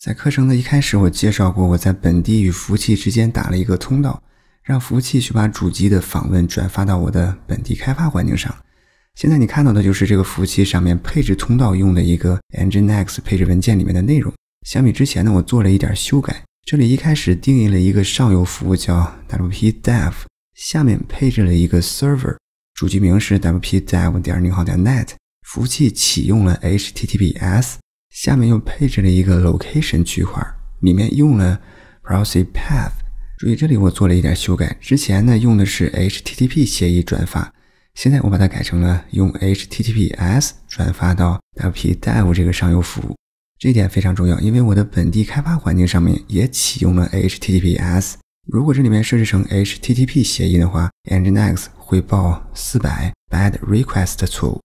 在课程的一开始，我介绍过我在本地与服务器之间打了一个通道，让服务器去把主机的访问转发到我的本地开发环境上。现在你看到的就是这个服务器上面配置通道用的一个 nginx 配置文件里面的内容。相比之前呢，我做了一点修改。这里一开始定义了一个上游服务叫 wp-dev，下面配置了一个 server，主机名是 wp-dev. 你好点 .net，服务器启用了 https。下面又配置了一个 location 区块，里面用了 proxy path。注意这里我做了一点修改，之前呢用的是 HTTP 协议转发，现在我把它改成了用 HTTPS 转发到 wp.dev 这个上游服务。这一点非常重要，因为我的本地开发环境上面也启用了 HTTPS。如果这里面设置成 HTTP 协议的话，nginx 会报400 Bad Request 错误。